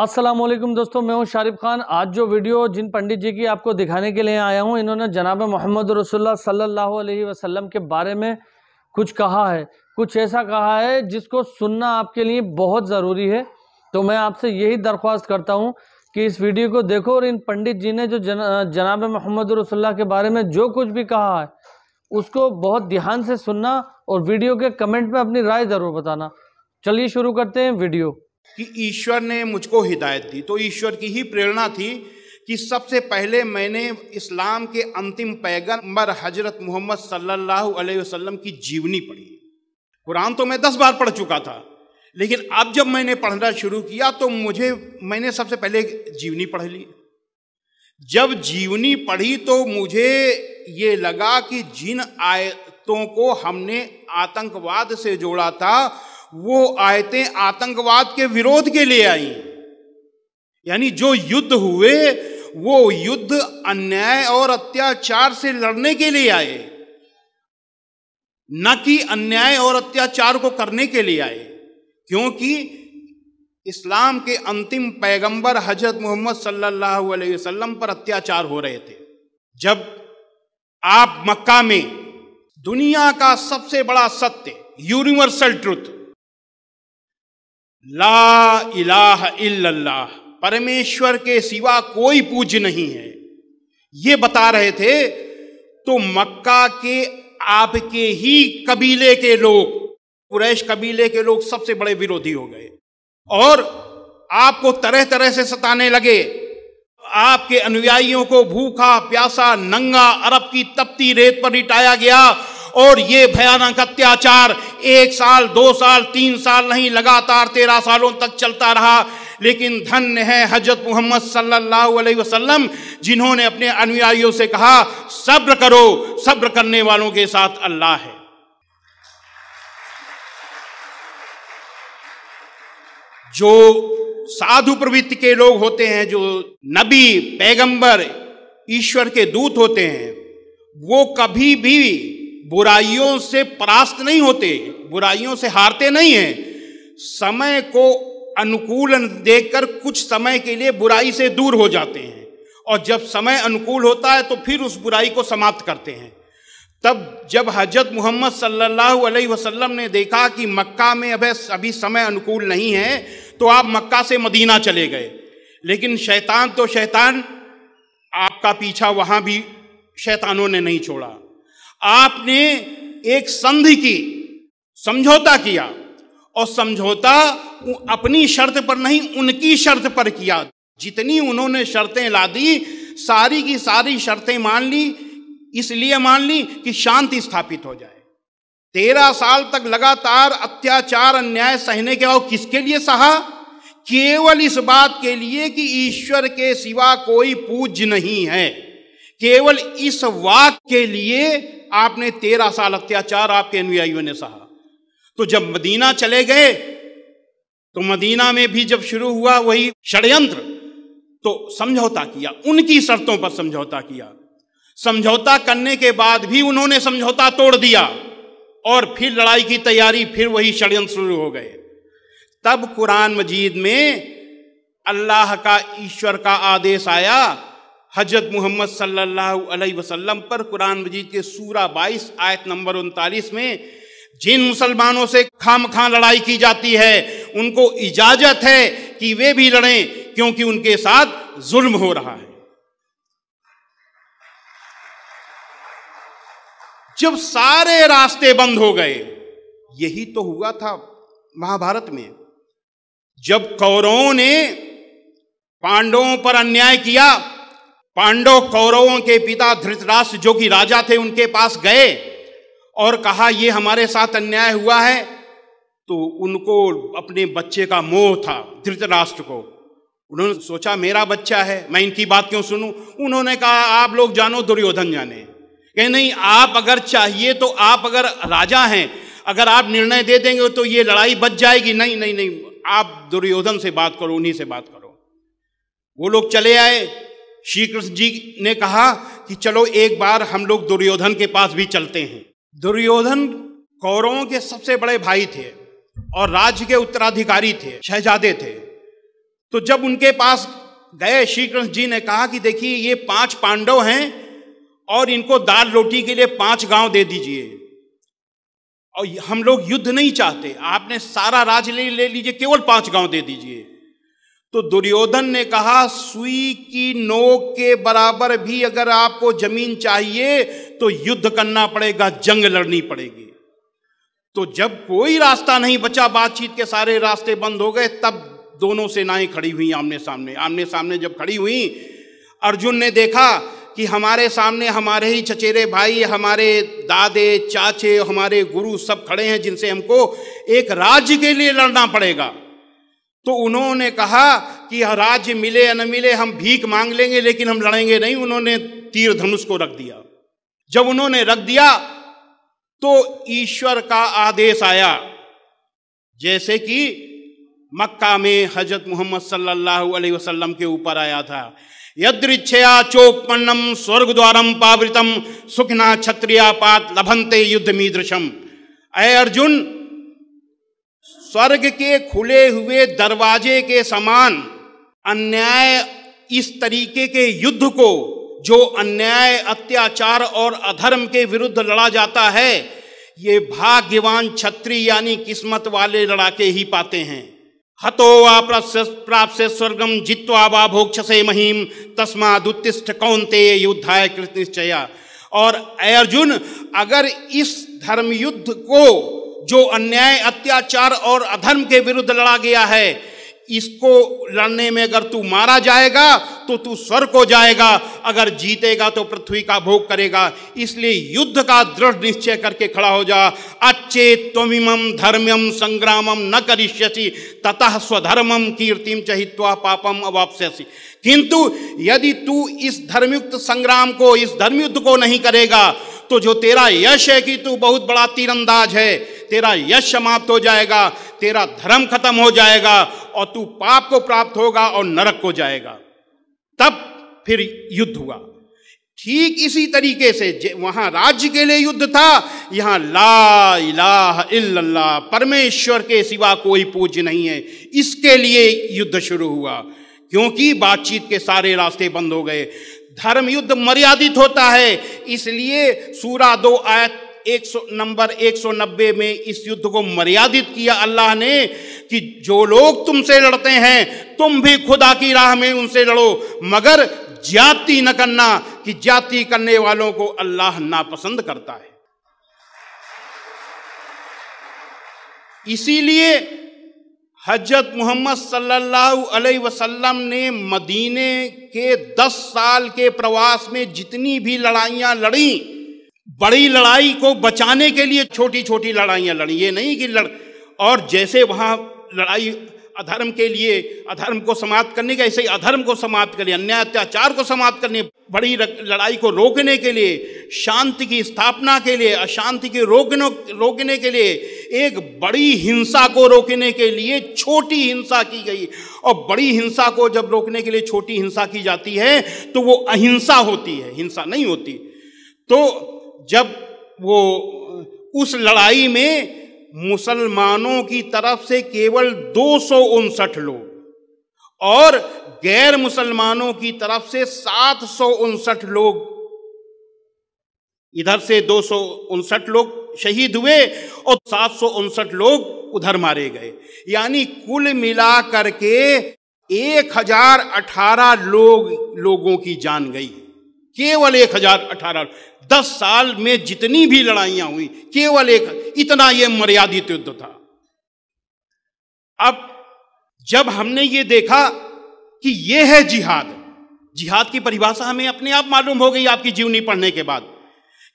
असलम दोस्तों मैं हूं शारिफ खान आज जो वीडियो जिन पंडित जी की आपको दिखाने के लिए आया हूं इन्होंने जनाब मोहम्मद रसोल्ला सल्लल्लाहु अलैहि वसल्लम के बारे में कुछ कहा है कुछ ऐसा कहा है जिसको सुनना आपके लिए बहुत ज़रूरी है तो मैं आपसे यही दरख्वास्त करता हूँ कि इस वीडियो को देखो और इन पंडित जी ने जो जनाब मोहम्मद रसोल्ला के बारे में जो कुछ भी कहा है उसको बहुत ध्यान से सुनना और वीडियो के कमेंट में अपनी राय ज़रूर बताना चलिए शुरू करते हैं वीडियो कि ईश्वर ने मुझको हिदायत दी तो ईश्वर की ही प्रेरणा थी कि सबसे पहले मैंने इस्लाम के अंतिम पैगंबर हजरत मोहम्मद सल्लल्लाहु अलैहि वसल्लम की जीवनी पढ़ी कुरान तो मैं दस बार पढ़ चुका था लेकिन अब जब मैंने पढ़ना शुरू किया तो मुझे मैंने सबसे पहले जीवनी पढ़ ली जब जीवनी पढ़ी तो मुझे ये लगा कि जिन आयतों को हमने आतंकवाद से जोड़ा था वो आयतें आतंकवाद के विरोध के लिए आई यानी जो युद्ध हुए वो युद्ध अन्याय और अत्याचार से लड़ने के लिए आए न कि अन्याय और अत्याचार को करने के लिए आए क्योंकि इस्लाम के अंतिम पैगंबर हजरत मोहम्मद सल्लल्लाहु अलैहि वसल्लम पर अत्याचार हो रहे थे जब आप मक्का में दुनिया का सबसे बड़ा सत्य यूनिवर्सल ट्रुथ ला इलाह इल्लल्लाह परमेश्वर के सिवा कोई पूज्य नहीं है ये बता रहे थे तो मक्का के आपके ही कबीले के लोग कुरैश कबीले के लोग सबसे बड़े विरोधी हो गए और आपको तरह तरह से सताने लगे आपके अनुयायियों को भूखा प्यासा नंगा अरब की तपती रेत पर लिटाया गया और ये भयानक अत्याचार एक साल दो साल तीन साल नहीं लगातार तेरह सालों तक चलता रहा लेकिन धन्य है हजरत मोहम्मद सल्लल्लाहु अलैहि वसल्लम जिन्होंने अपने अनुयायियों से कहा सब्र करो सब्र करने वालों के साथ अल्लाह है जो साधु प्रवृत्ति के लोग होते हैं जो नबी पैगंबर ईश्वर के दूत होते हैं वो कभी भी बुराइयों से परास्त नहीं होते बुराइयों से हारते नहीं हैं समय को अनुकूलन देकर कुछ समय के लिए बुराई से दूर हो जाते हैं और जब समय अनुकूल होता है तो फिर उस बुराई को समाप्त करते हैं तब जब हजरत मोहम्मद सल्लल्लाहु अलैहि वसल्लम ने देखा कि मक्का में अब अभी समय अनुकूल नहीं है तो आप मक्का से मदीना चले गए लेकिन शैतान तो शैतान आपका पीछा वहाँ भी शैतानों ने नहीं छोड़ा आपने एक संधि की समझौता किया और समझौता अपनी शर्त पर नहीं उनकी शर्त पर किया जितनी उन्होंने शर्तें ला दी सारी की सारी शर्तें मान ली इसलिए मान ली कि शांति स्थापित हो जाए तेरह साल तक लगातार अत्याचार अन्याय सहने के बाद किसके लिए सहा केवल इस बात के लिए कि ईश्वर के सिवा कोई पूज्य नहीं है केवल इस वाक के लिए आपने तेरह साल अत्याचार आपके अनुयायियों ने सहा तो जब मदीना चले गए तो मदीना में भी जब शुरू हुआ वही षडयंत्र तो समझौता किया उनकी शर्तों पर समझौता किया समझौता करने के बाद भी उन्होंने समझौता तोड़ दिया और फिर लड़ाई की तैयारी फिर वही षड्यंत्र शुरू हो गए तब कुरान मजीद में अल्लाह का ईश्वर का आदेश आया हजरत मोहम्मद सल्लल्लाहु अलैहि वसल्लम पर कुरान मजीद के सूरा 22 आयत नंबर उनतालीस में जिन मुसलमानों से खाम खां लड़ाई की जाती है उनको इजाजत है कि वे भी लड़ें क्योंकि उनके साथ जुल्म हो रहा है जब सारे रास्ते बंद हो गए यही तो हुआ था महाभारत में जब कौरवों ने पांडवों पर अन्याय किया पांडव कौरवों के पिता धृतराष्ट्र जो कि राजा थे उनके पास गए और कहा ये हमारे साथ अन्याय हुआ है तो उनको अपने बच्चे का मोह था धृतराष्ट्र को उन्होंने सोचा मेरा बच्चा है मैं इनकी बात क्यों सुनूं उन्होंने कहा आप लोग जानो दुर्योधन जाने कह नहीं आप अगर चाहिए तो आप अगर राजा हैं अगर आप निर्णय दे देंगे तो ये लड़ाई बच जाएगी नहीं नहीं नहीं आप दुर्योधन से बात करो उन्हीं से बात करो वो लोग चले आए श्री कृष्ण जी ने कहा कि चलो एक बार हम लोग दुर्योधन के पास भी चलते हैं दुर्योधन कौरवों के सबसे बड़े भाई थे और राज्य के उत्तराधिकारी थे शहजादे थे तो जब उनके पास गए श्री कृष्ण जी ने कहा कि देखिए ये पांच पांडव हैं और इनको दाल रोटी के लिए पांच गांव दे दीजिए और हम लोग युद्ध नहीं चाहते आपने सारा राज्य ले लीजिए केवल पांच गांव दे दीजिए तो दुर्योधन ने कहा सुई की नोक के बराबर भी अगर आपको जमीन चाहिए तो युद्ध करना पड़ेगा जंग लड़नी पड़ेगी तो जब कोई रास्ता नहीं बचा बातचीत के सारे रास्ते बंद हो गए तब दोनों सेनाएं खड़ी हुई आमने सामने आमने सामने जब खड़ी हुई अर्जुन ने देखा कि हमारे सामने हमारे ही चचेरे भाई हमारे दादे चाचे हमारे गुरु सब खड़े हैं जिनसे हमको एक राज्य के लिए लड़ना पड़ेगा तो उन्होंने कहा कि राज्य मिले या न मिले हम भीख मांग लेंगे लेकिन हम लड़ेंगे नहीं उन्होंने तीर धनुष को रख दिया जब उन्होंने रख दिया तो ईश्वर का आदेश आया जैसे कि मक्का में हजरत मोहम्मद सल्लल्लाहु अलैहि वसल्लम के ऊपर आया था यदृच्छया चोपन्नम स्वर्ग द्वारम पावृतम सुखना क्षत्रिया पात लभंते युद्ध मीदृशम अय अर्जुन स्वर्ग के खुले हुए दरवाजे के समान अन्याय इस तरीके के युद्ध को जो अन्याय अत्याचार और अधर्म के विरुद्ध लड़ा जाता है ये भाग्यवान छत्री यानी किस्मत वाले लड़ाके ही पाते हैं हतो वा प्राप्त स्वर्गम जित्वा वा भोक्ष से महिम दुतिष्ठ कौनते युद्धाय कृत निश्चया और अर्जुन अगर इस धर्म युद्ध को जो अन्याय अत्याचार और अधर्म के विरुद्ध लड़ा गया है इसको लड़ने में अगर तू मारा जाएगा तो तू स्वर को जाएगा अगर जीतेगा तो पृथ्वी का भोग करेगा इसलिए युद्ध का दृढ़ निश्चय करके खड़ा हो जा अच्छे त्वमिम धर्म्यम संग्रामम न करिष्यसि ततः स्वधर्मम कीर्तिम चहित्वा पापम अवापस्यसी किंतु यदि तू इस धर्मयुक्त संग्राम को इस धर्मयुद्ध को नहीं करेगा तो जो तेरा यश है कि तू बहुत बड़ा तीरंदाज है तेरा यश समाप्त हो जाएगा तेरा धर्म खत्म हो जाएगा और तू पाप को प्राप्त होगा और नरक को जाएगा तब फिर युद्ध हुआ ठीक इसी तरीके से वहां राज्य के लिए युद्ध था यहां ला इलाह इल्लल्लाह परमेश्वर के सिवा कोई पूज्य नहीं है इसके लिए युद्ध शुरू हुआ क्योंकि बातचीत के सारे रास्ते बंद हो गए धर्म युद्ध मर्यादित होता है इसलिए सूरा दो आयत एक सौ नंबर 190 में इस युद्ध को मर्यादित किया अल्लाह ने कि जो लोग तुमसे लड़ते हैं तुम भी खुदा की राह में उनसे लड़ो मगर जाति न करना कि जाति करने वालों को अल्लाह नापसंद करता है इसीलिए हजरत मोहम्मद सल्लल्लाहु अलैहि वसल्लम ने मदीने के दस साल के प्रवास में जितनी भी लड़ाइयां लड़ी बड़ी लड़ाई को बचाने के लिए छोटी छोटी लड़ाइयाँ लड़ी ये नहीं कि लड़ और जैसे वहाँ लड़ाई अधर्म के लिए अधर्म को समाप्त करने का ऐसे ही अधर्म को समाप्त करने अन्याय अत्याचार को समाप्त करने बड़ी लड़ाई को रोकने के लिए शांति की स्थापना के लिए अशांति की रोकने रोकने के लिए एक बड़ी हिंसा को रोकने के लिए छोटी हिंसा की गई और बड़ी हिंसा को जब रोकने के लिए छोटी हिंसा की जाती है तो वो अहिंसा होती है हिंसा नहीं होती तो जब वो उस लड़ाई में मुसलमानों की तरफ से केवल दो लोग और गैर मुसलमानों की तरफ से सात लोग इधर से दो लोग शहीद हुए और सात लोग उधर मारे गए यानी कुल मिला करके 1018 लोग लोगों की जान गई केवल एक हजार अठारह दस साल में जितनी भी लड़ाइयां हुई केवल एक इतना यह मर्यादित युद्ध था अब जब हमने ये देखा कि ये है जिहाद जिहाद की परिभाषा हमें अपने आप मालूम हो गई आपकी जीवनी पढ़ने के बाद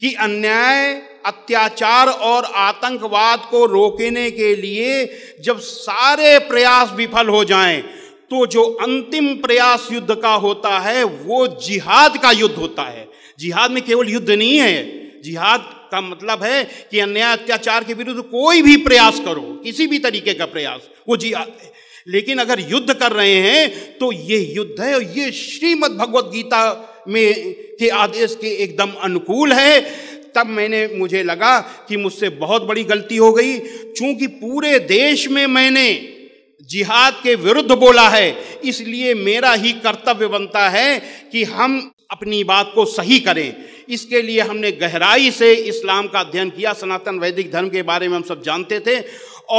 कि अन्याय अत्याचार और आतंकवाद को रोकने के लिए जब सारे प्रयास विफल हो जाएं तो जो अंतिम प्रयास युद्ध का होता है वो जिहाद का युद्ध होता है जिहाद में केवल युद्ध नहीं है जिहाद का मतलब है कि अन्याय अत्याचार के विरुद्ध कोई भी प्रयास करो किसी भी तरीके का प्रयास वो जिहाद है लेकिन अगर युद्ध कर रहे हैं तो ये युद्ध है और ये श्रीमद भगवत गीता में के आदेश के एकदम अनुकूल है तब मैंने मुझे लगा कि मुझसे बहुत बड़ी गलती हो गई चूंकि पूरे देश में मैंने जिहाद के विरुद्ध बोला है इसलिए मेरा ही कर्तव्य बनता है कि हम अपनी बात को सही करें इसके लिए हमने गहराई से इस्लाम का अध्ययन किया सनातन वैदिक धर्म के बारे में हम सब जानते थे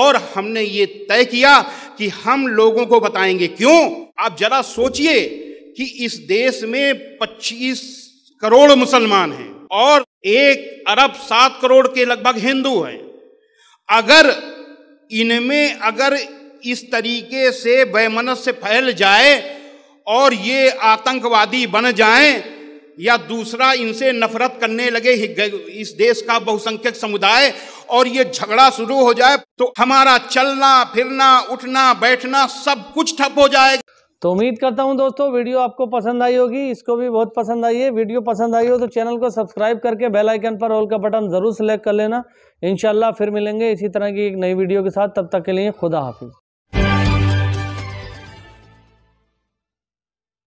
और हमने ये तय किया कि हम लोगों को बताएंगे क्यों आप जरा सोचिए कि इस देश में 25 करोड़ मुसलमान हैं और एक अरब सात करोड़ के लगभग हिंदू हैं अगर इनमें अगर इस तरीके से वैमनस्य फैल जाए और ये आतंकवादी बन जाएं या दूसरा इनसे नफरत करने लगे इस देश का बहुसंख्यक समुदाय और ये झगड़ा शुरू हो जाए तो हमारा चलना फिरना उठना बैठना सब कुछ ठप हो जाएगा तो उम्मीद करता हूं दोस्तों वीडियो आपको पसंद आई होगी इसको भी बहुत पसंद आई है वीडियो पसंद आई हो तो चैनल को सब्सक्राइब करके बेल आइकन पर ऑल का बटन ज़रूर सेलेक्ट कर लेना इनशाला फिर मिलेंगे इसी तरह की एक नई वीडियो के साथ तब तक के लिए खुदा हाफिज़